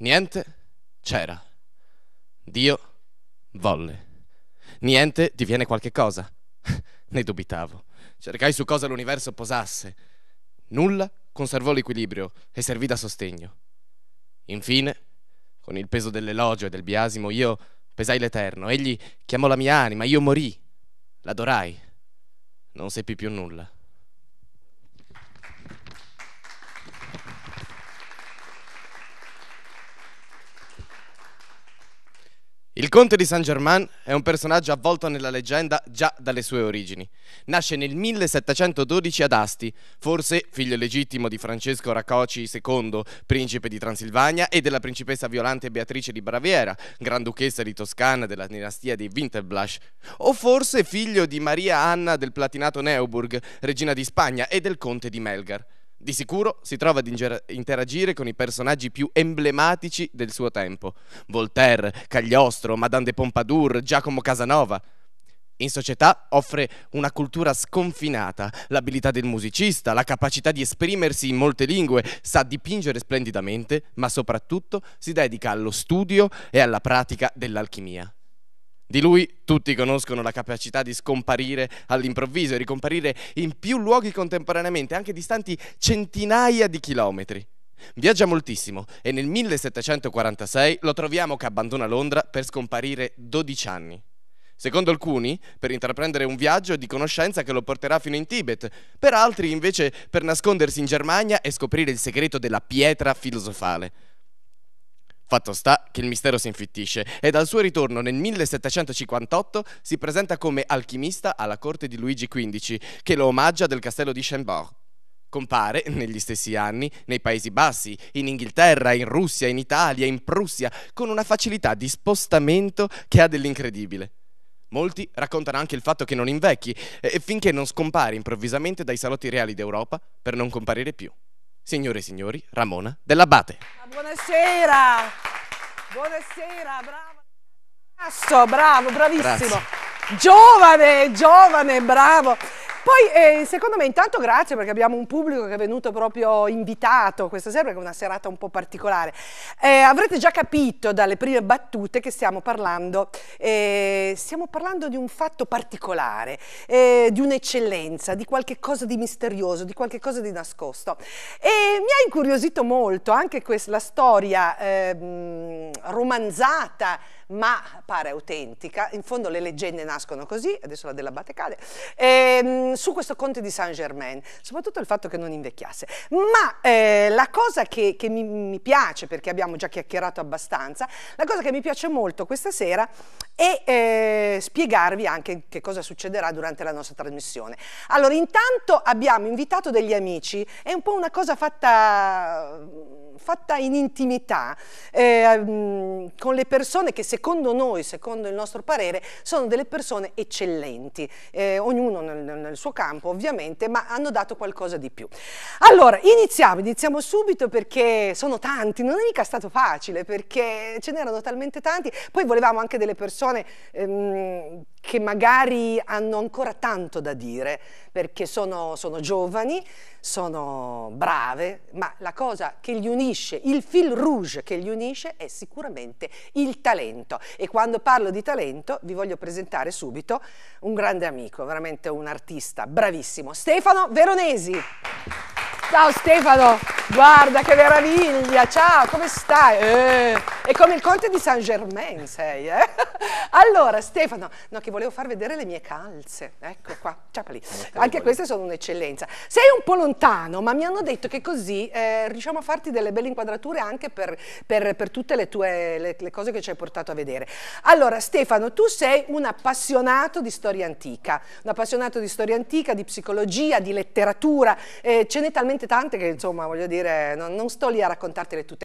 Niente c'era. Dio volle. Niente diviene qualche cosa. ne dubitavo. Cercai su cosa l'universo posasse. Nulla conservò l'equilibrio e servì da sostegno. Infine, con il peso dell'elogio e del biasimo, io pesai l'Eterno. Egli chiamò la mia anima, io morì. L'adorai. Non seppi più nulla. Il conte di Saint Germain è un personaggio avvolto nella leggenda già dalle sue origini. Nasce nel 1712 ad Asti, forse figlio legittimo di Francesco Racoci II, principe di Transilvania, e della principessa Violante Beatrice di Baviera, granduchessa di Toscana della dinastia di Winterblasch, o forse figlio di Maria Anna del platinato Neuburg, regina di Spagna, e del conte di Melgar. Di sicuro si trova ad interagire con i personaggi più emblematici del suo tempo: Voltaire, Cagliostro, Madame de Pompadour, Giacomo Casanova. In società offre una cultura sconfinata, l'abilità del musicista, la capacità di esprimersi in molte lingue, sa dipingere splendidamente, ma soprattutto si dedica allo studio e alla pratica dell'alchimia. Di lui tutti conoscono la capacità di scomparire all'improvviso e ricomparire in più luoghi contemporaneamente, anche distanti centinaia di chilometri. Viaggia moltissimo e nel 1746 lo troviamo che abbandona Londra per scomparire 12 anni. Secondo alcuni, per intraprendere un viaggio di conoscenza che lo porterà fino in Tibet, per altri invece per nascondersi in Germania e scoprire il segreto della pietra filosofale. Fatto sta che il mistero si infittisce e dal suo ritorno nel 1758 si presenta come alchimista alla corte di Luigi XV, che lo omaggia del castello di Chambord. Compare negli stessi anni nei Paesi Bassi, in Inghilterra, in Russia, in Italia, in Prussia, con una facilità di spostamento che ha dell'incredibile. Molti raccontano anche il fatto che non invecchi, e finché non scompare improvvisamente dai salotti reali d'Europa per non comparire più signore e signori, Ramona dell'Abate. Ah, buonasera, buonasera, bravo. Bravo, bravissimo. Grazie. Giovane, giovane, bravo. Poi, eh, secondo me, intanto grazie perché abbiamo un pubblico che è venuto proprio invitato questa sera, perché è una serata un po' particolare. Eh, avrete già capito dalle prime battute che stiamo parlando, eh, stiamo parlando di un fatto particolare, eh, di un'eccellenza, di qualche cosa di misterioso, di qualche cosa di nascosto. E mi ha incuriosito molto anche questa, la storia ehm, romanzata, ma pare autentica, in fondo le leggende nascono così, adesso la della Batecade, ehm, su questo conte di Saint Germain, soprattutto il fatto che non invecchiasse. Ma eh, la cosa che, che mi, mi, piace, perché abbiamo già chiacchierato abbastanza, la cosa che mi piace molto questa sera è eh, spiegarvi anche che cosa succederà durante la nostra trasmissione. Allora, intanto abbiamo invitato degli amici, è un po' una cosa fatta, fatta in intimità, eh, con le persone che secondo secondo noi, secondo il nostro parere, sono delle persone eccellenti, eh, ognuno nel, nel, suo campo ovviamente, ma hanno dato qualcosa di più. Allora, iniziamo, iniziamo subito perché sono tanti, non è mica stato facile perché ce n'erano talmente tanti, poi volevamo anche delle persone ehm, che magari hanno ancora tanto da dire perché sono, sono giovani, sono brave, ma la cosa che li unisce, il fil rouge che li unisce è sicuramente il talento talento e quando parlo di talento vi voglio presentare subito un grande amico, veramente un artista bravissimo, Stefano Veronesi. Ciao Stefano, guarda che meraviglia, ciao, come stai? Eh. È come il conte di Saint Germain sei, eh? Allora, Stefano, no, che volevo far vedere le mie calze. Ecco qua, ciapali. Anche queste sono un'eccellenza. Sei un po' lontano, ma mi hanno detto che così eh, riusciamo a farti delle belle inquadrature anche per, per, per tutte le tue le, le cose che ci hai portato a vedere. Allora, Stefano, tu sei un appassionato di storia antica, un appassionato di storia antica, di psicologia, di letteratura, eh, ce n'è talmente tante che insomma voglio dire non, non sto lì a raccontartele tutte.